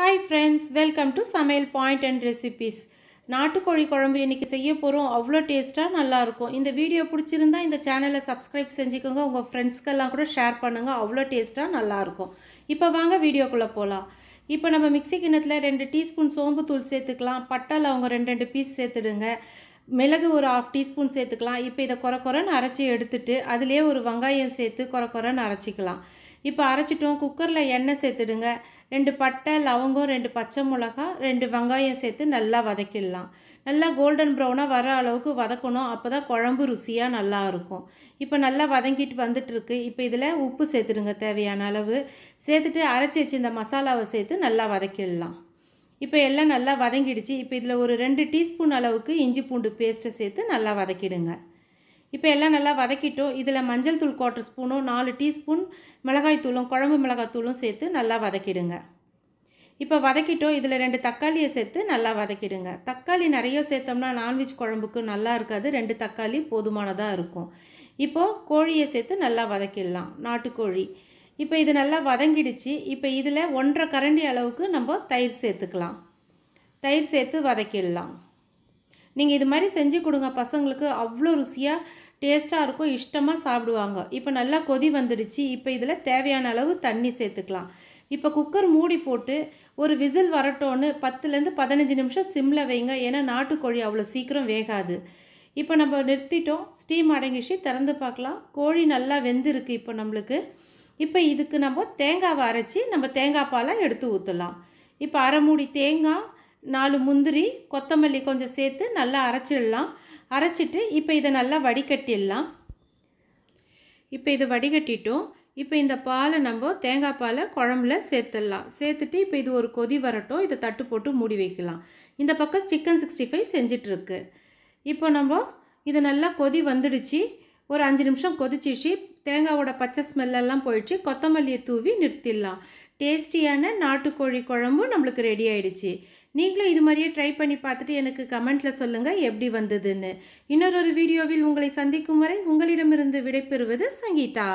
hi friends welcome to சமையல் point and recipes நாட்டுக்கோழி குழம்பு இன்றைக்கி செய்ய போகிறோம் அவ்வளோ டேஸ்ட்டாக நல்லாயிருக்கும் இந்த வீடியோ பிடிச்சிருந்தா இந்த சேனலை சப்ஸ்கிரைப் செஞ்சுக்கோங்க உங்கள் ஃப்ரெண்ட்ஸ்க்கெல்லாம் கூட ஷேர் பண்ணுங்கள் அவ்வளோ டேஸ்ட்டாக நல்லாயிருக்கும் இப்போ வாங்க வீடியோக்குள்ளே போகலாம் இப்போ நம்ம மிக்சி கிண்ணத்தில் ரெண்டு டீஸ்பூன் சோம்பு தூள் சேர்த்துக்கலாம் பட்டால் அவங்க ரெண்டு ரெண்டு பீஸ் சேர்த்துடுங்க மிளகு ஒரு ஆஃப் டீஸ்பூன் சேர்த்துக்கலாம் இப்போ இதை குறை குறைன்னு அரைச்சி எடுத்துட்டு அதிலே ஒரு வெங்காயம் சேர்த்து குறை குறைன்னு அரைச்சிக்கலாம் இப்போ அரைச்சிட்டோம் குக்கரில் எண்ணெய் சேர்த்துடுங்க ரெண்டு பட்டை லவங்கம் ரெண்டு பச்சை மிளகா ரெண்டு வெங்காயம் சேர்த்து நல்லா வதக்கிடலாம் நல்லா கோல்டன் ப்ரௌனாக வர அளவுக்கு வதக்கணும் அப்போ தான் குழம்பு ருசியாக நல்லாயிருக்கும் இப்போ நல்லா வதங்கிட்டு வந்துட்டுருக்கு இப்போ இதில் உப்பு சேர்த்துடுங்க தேவையான அளவு சேர்த்துட்டு அரைச்சி வச்சு இந்த மசாலாவை சேர்த்து நல்லா வதக்கிடலாம் இப்போ எல்லாம் நல்லா வதங்கிடுச்சு இப்போ இதில் ஒரு ரெண்டு டீஸ்பூன் அளவுக்கு இஞ்சி பூண்டு பேஸ்ட்டை சேர்த்து நல்லா வதக்கிடுங்க இப்போ எல்லாம் நல்லா வதக்கிட்டோம் இதில் மஞ்சள் தூள் குவாட்டர் ஸ்பூனும் நாலு டீஸ்பூன் மிளகாய் தூளும் குழம்பு மிளகாய் தூளும் சேர்த்து நல்லா வதக்கிடுங்க இப்போ வதக்கிட்டோம் இதில் ரெண்டு தக்காளியை சேர்த்து நல்லா வதக்கிடுங்க தக்காளி நிறைய சேர்த்தோம்னா நான்வெஜ் குழம்புக்கு நல்லா இருக்காது ரெண்டு தக்காளி போதுமானதாக இருக்கும் இப்போது கோழியை சேர்த்து நல்லா வதக்கிடலாம் நாட்டுக்கோழி இப்போ இது நல்லா வதங்கிடுச்சு இப்போ இதில் ஒன்றரை கரண்டி அளவுக்கு நம்ம தயிர் சேர்த்துக்கலாம் தயிர் சேர்த்து வதக்கிடலாம் நீங்கள் இது மாதிரி செஞ்சு கொடுங்க பசங்களுக்கு அவ்வளோ ருசியாக டேஸ்ட்டாக இருக்கும் இஷ்டமாக சாப்பிடுவாங்க இப்போ நல்லா கொதி வந்துடுச்சு இப்போ இதில் தேவையான அளவு தண்ணி சேர்த்துக்கலாம் இப்போ குக்கர் மூடி போட்டு ஒரு விசில் வரட்டோன்னு பத்துலேருந்து பதினஞ்சு நிமிஷம் சிம்மில் வைங்க ஏன்னா நாட்டுக்கோழி அவ்வளோ சீக்கிரம் வேகாது இப்போ நம்ம நிறுத்திட்டோம் ஸ்டீம் அடங்கிச்சு திறந்து பார்க்கலாம் கோழி நல்லா வெந்திருக்கு இப்போ நம்மளுக்கு இப்போ இதுக்கு நம்ம தேங்காவை அரைச்சி நம்ம தேங்காய் பாலாக எடுத்து ஊற்றலாம் இப்போ அரை மூடி தேங்காய் நாலு முந்திரி கொத்தமல்லி கொஞ்சம் சேர்த்து நல்லா அரைச்சிடலாம் அரைச்சிட்டு இப்போ இதை நல்லா வடிகட்டிடலாம் இப்போ இதை வடிகட்டிட்டோம் இப்போ இந்த பாலை நம்ம தேங்காய் பாலை குழம்புல சேர்த்துடலாம் சேர்த்துட்டு இப்போ இது ஒரு கொதி வரட்டும் இதை தட்டு போட்டு மூடி வைக்கலாம் இந்த பக்கம் சிக்கன் சிக்ஸ்டி ஃபைவ் செஞ்சிட்ருக்கு இப்போ நம்ம இது நல்லா கொதி வந்துடுச்சு ஒரு அஞ்சு நிமிஷம் கொதிச்சிச்சு தேங்காவோட பச்சை ஸ்மெல்லெல்லாம் போயிடுச்சு கொத்தமல்லியை தூவி நிறுத்திடலாம் டேஸ்டியான நாட்டுக்கோழி குழம்பும் நம்மளுக்கு ரெடி ஆகிடுச்சு நீங்களும் இது மாதிரியே ட்ரை பண்ணி பார்த்துட்டு எனக்கு கமெண்ட்டில் சொல்லுங்கள் எப்படி வந்ததுன்னு இன்னொரு வீடியோவில் உங்களை சந்திக்கும் வரை உங்களிடமிருந்து விடைபெறுவது சங்கீதா